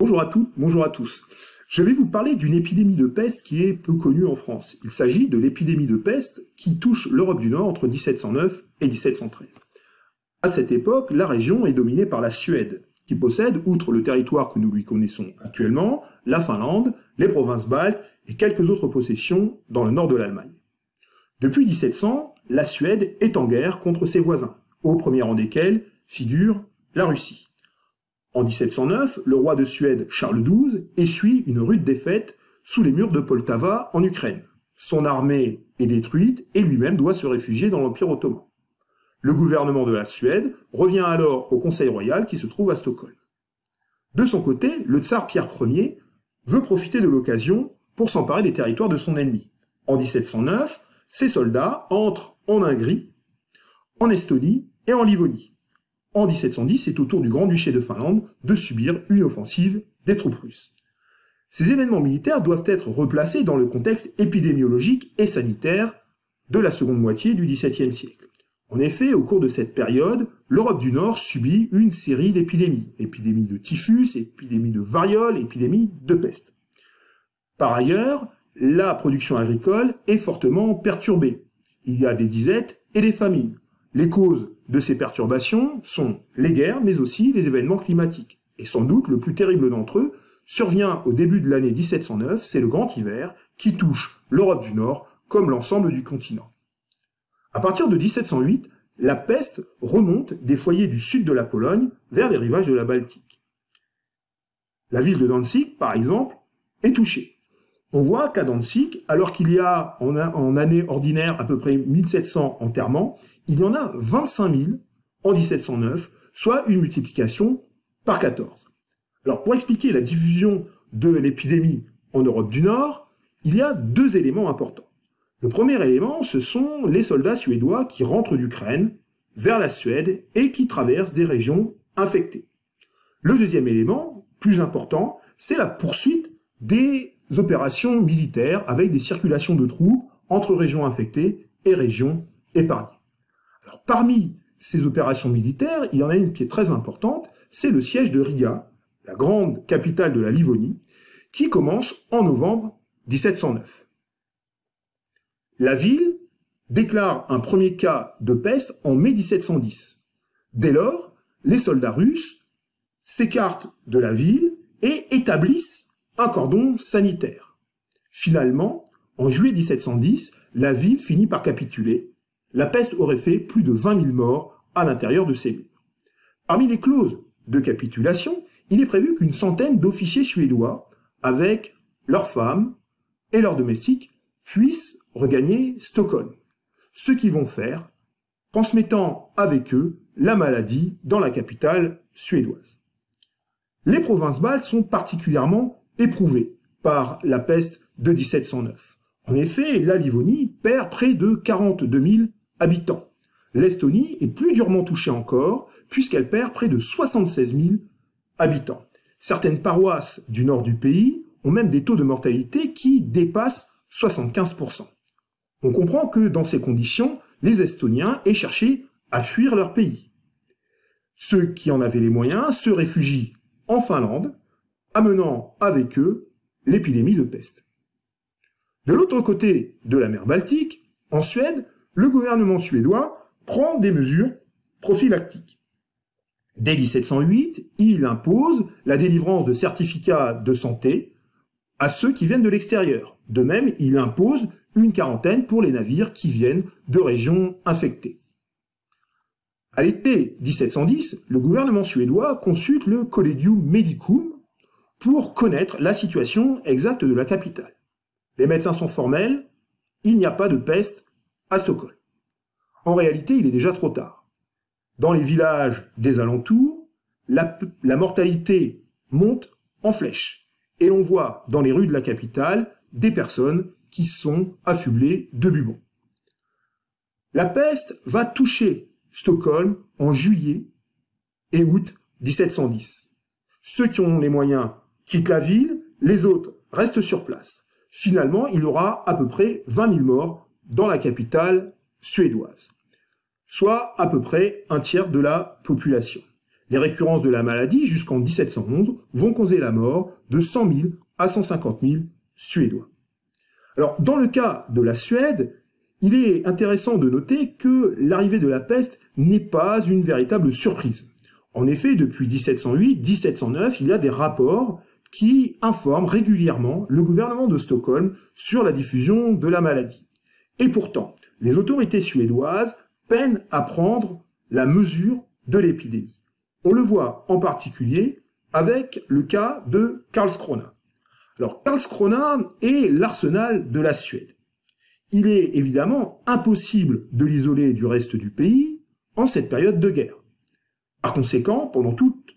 Bonjour à toutes, bonjour à tous. Je vais vous parler d'une épidémie de peste qui est peu connue en France. Il s'agit de l'épidémie de peste qui touche l'Europe du Nord entre 1709 et 1713. À cette époque, la région est dominée par la Suède, qui possède, outre le territoire que nous lui connaissons actuellement, la Finlande, les provinces baltes et quelques autres possessions dans le nord de l'Allemagne. Depuis 1700, la Suède est en guerre contre ses voisins, au premier rang desquels figure la Russie. En 1709, le roi de Suède, Charles XII, essuie une rude défaite sous les murs de Poltava en Ukraine. Son armée est détruite et lui-même doit se réfugier dans l'Empire ottoman. Le gouvernement de la Suède revient alors au Conseil royal qui se trouve à Stockholm. De son côté, le tsar Pierre Ier veut profiter de l'occasion pour s'emparer des territoires de son ennemi. En 1709, ses soldats entrent en Hongrie, en Estonie et en Livonie. En 1710, c'est au tour du Grand-Duché de Finlande de subir une offensive des troupes russes. Ces événements militaires doivent être replacés dans le contexte épidémiologique et sanitaire de la seconde moitié du XVIIe siècle. En effet, au cours de cette période, l'Europe du Nord subit une série d'épidémies. Épidémie de typhus, épidémie de variole, épidémie de peste. Par ailleurs, la production agricole est fortement perturbée. Il y a des disettes et des famines. Les causes de ces perturbations sont les guerres, mais aussi les événements climatiques. Et sans doute le plus terrible d'entre eux survient au début de l'année 1709, c'est le grand hiver, qui touche l'Europe du Nord comme l'ensemble du continent. À partir de 1708, la peste remonte des foyers du sud de la Pologne vers les rivages de la Baltique. La ville de Danzig, par exemple, est touchée. On voit qu'à Danzig, alors qu'il y a en, année ordinaire à peu près 1700 enterrements, il y en a 25 000 en 1709, soit une multiplication par 14. Alors pour expliquer la diffusion de l'épidémie en Europe du Nord, il y a deux éléments importants. Le premier élément, ce sont les soldats suédois qui rentrent d'Ukraine vers la Suède et qui traversent des régions infectées. Le deuxième élément, plus important, c'est la poursuite des opérations militaires avec des circulations de troupes entre régions infectées et régions épargnées parmi ces opérations militaires, il y en a une qui est très importante, c'est le siège de Riga, la grande capitale de la Livonie, qui commence en novembre 1709. La ville déclare un premier cas de peste en mai 1710. Dès lors, les soldats russes s'écartent de la ville et établissent un cordon sanitaire. Finalement, en juillet 1710, la ville finit par capituler la peste aurait fait plus de 20 000 morts à l'intérieur de ces murs. Parmi les clauses de capitulation, il est prévu qu'une centaine d'officiers suédois, avec leurs femmes et leurs domestiques, puissent regagner Stockholm. Ce qu'ils vont faire, transmettant avec eux la maladie dans la capitale suédoise. Les provinces baltes sont particulièrement éprouvées par la peste de 1709. En effet, la Livonie perd près de 42 000 habitants. L'Estonie est plus durement touchée encore, puisqu'elle perd près de 76 000 habitants. Certaines paroisses du nord du pays ont même des taux de mortalité qui dépassent 75%. On comprend que dans ces conditions, les Estoniens aient cherché à fuir leur pays. Ceux qui en avaient les moyens se réfugient en Finlande, amenant avec eux l'épidémie de peste. De l'autre côté de la mer Baltique, en Suède, le gouvernement suédois prend des mesures prophylactiques. Dès 1708, il impose la délivrance de certificats de santé à ceux qui viennent de l'extérieur. De même, il impose une quarantaine pour les navires qui viennent de régions infectées. À l'été 1710, le gouvernement suédois consulte le Collegium Medicum pour connaître la situation exacte de la capitale. Les médecins sont formels, il n'y a pas de peste Stockholm. En réalité, il est déjà trop tard. Dans les villages des alentours, la, mortalité monte en flèche. Et l'on voit dans les rues de la capitale des personnes qui sont affublées de bubons. La peste va toucher Stockholm en juillet et août 1710. Ceux qui ont les moyens quittent la ville, les autres restent sur place. Finalement, il y aura à peu près 20 000 morts dans la capitale suédoise, soit à peu près un tiers de la population. Les récurrences de la maladie jusqu'en 1711 vont causer la mort de 100 000 à 150 000 Suédois. Alors, dans le cas de la Suède, il est intéressant de noter que l'arrivée de la peste n'est pas une véritable surprise. En effet, depuis 1708-1709, il y a des rapports qui informent régulièrement le gouvernement de Stockholm sur la diffusion de la maladie. Et pourtant, les autorités suédoises peinent à prendre la mesure de l'épidémie. On le voit en particulier avec le cas de Karlskrona. Alors Karlskrona est l'arsenal de la Suède. Il est évidemment impossible de l'isoler du reste du pays en cette période de guerre. Par conséquent, pendant toute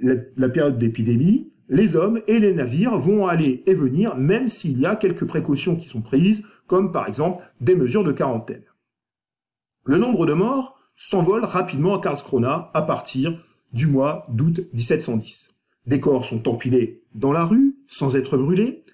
la, période d'épidémie, les hommes et les navires vont aller et venir, même s'il y a quelques précautions qui sont prises, comme par exemple des mesures de quarantaine. Le nombre de morts s'envole rapidement à Karlskrona à partir du mois d'août 1710. Des corps sont empilés dans la rue, sans être brûlés.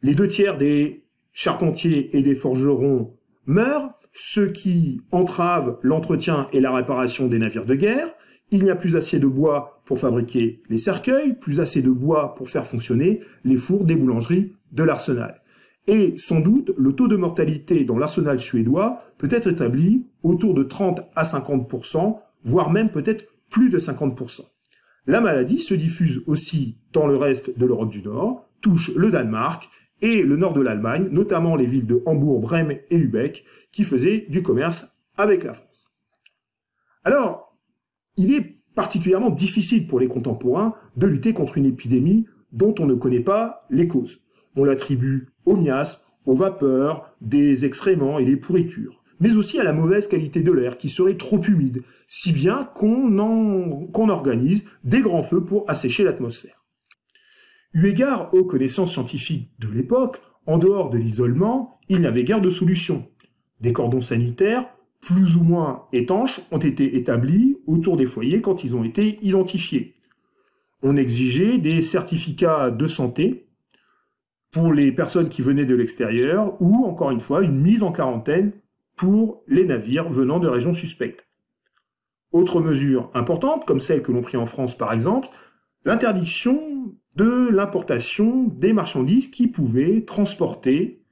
Les deux tiers des charpentiers et des forgerons meurent, ce qui entrave l'entretien et la réparation des navires de guerre, il n'y a plus assez de bois pour fabriquer les cercueils, plus assez de bois pour faire fonctionner les fours des boulangeries de l'arsenal. Et sans doute, le taux de mortalité dans l'arsenal suédois peut être établi autour de 30 à 50%, voire même peut-être plus de 50%. La maladie se diffuse aussi dans le reste de l'Europe du Nord, touche le Danemark et le nord de l'Allemagne, notamment les villes de Hambourg, Brême et Lübeck, qui faisaient du commerce avec la France. Alors, il est particulièrement difficile pour les contemporains de lutter contre une épidémie dont on ne connaît pas les causes. On l'attribue aux miasmes, aux vapeurs, des excréments et des pourritures, mais aussi à la mauvaise qualité de l'air qui serait trop humide, si bien qu'on organise des grands feux pour assécher l'atmosphère. Eu égard aux connaissances scientifiques de l'époque, en dehors de l'isolement, il n'avait guère de solution. Des cordons sanitaires plus ou moins étanches ont été établis autour des foyers quand ils ont été identifiés. On exigeait des certificats de santé pour les personnes qui venaient de l'extérieur ou, encore une fois, une mise en quarantaine pour les navires venant de régions suspectes. Autre mesure importante, comme celle que l'on prit en France par exemple, l'interdiction de l'importation des marchandises qui pouvaient transporter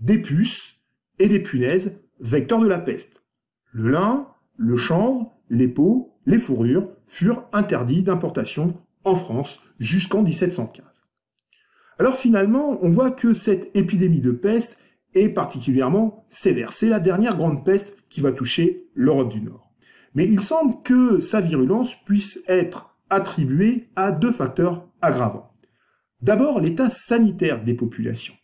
des puces et des punaises vecteurs de la peste. Le lin, le chanvre, les peaux, les fourrures furent interdits d'importation en France jusqu'en 1715. Alors finalement, on voit que cette épidémie de peste est particulièrement sévère. C'est la dernière grande peste qui va toucher l'Europe du Nord. Mais il semble que sa virulence puisse être attribuée à deux facteurs aggravants. D'abord, l'état sanitaire des populations.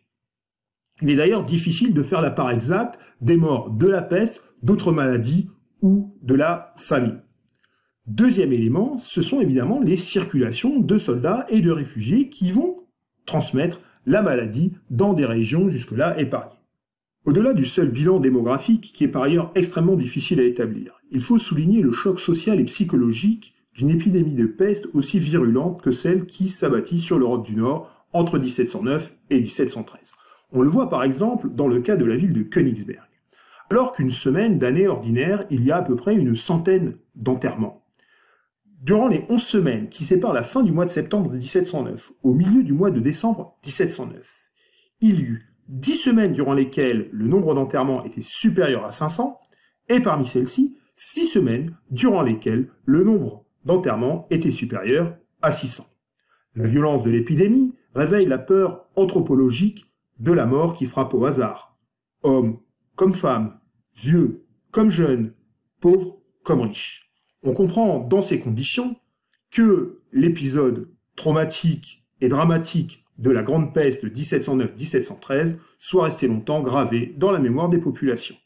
Il est d'ailleurs difficile de faire la part exacte des morts de la peste d'autres maladies ou de la famine. Deuxième élément, ce sont évidemment les circulations de soldats et de réfugiés qui vont transmettre la maladie dans des régions jusque-là épargnées. Au-delà du seul bilan démographique, qui est par ailleurs extrêmement difficile à établir, il faut souligner le choc social et psychologique d'une épidémie de peste aussi virulente que celle qui s'abattit sur l'Europe du Nord entre 1709 et 1713. On le voit par exemple dans le cas de la ville de Königsberg alors qu'une semaine d'année ordinaire, il y a à peu près une centaine d'enterrements. Durant les 11 semaines qui séparent la fin du mois de septembre 1709 au milieu du mois de décembre 1709, il y eut 10 semaines durant lesquelles le nombre d'enterrements était supérieur à 500, et parmi celles-ci, 6 semaines durant lesquelles le nombre d'enterrements était supérieur à 600. La violence de l'épidémie réveille la peur anthropologique de la mort qui frappe au hasard. Homme comme femme, vieux comme jeune, pauvre comme riche. On comprend dans ces conditions que l'épisode traumatique et dramatique de la Grande Peste de 1709-1713 soit resté longtemps gravé dans la mémoire des populations.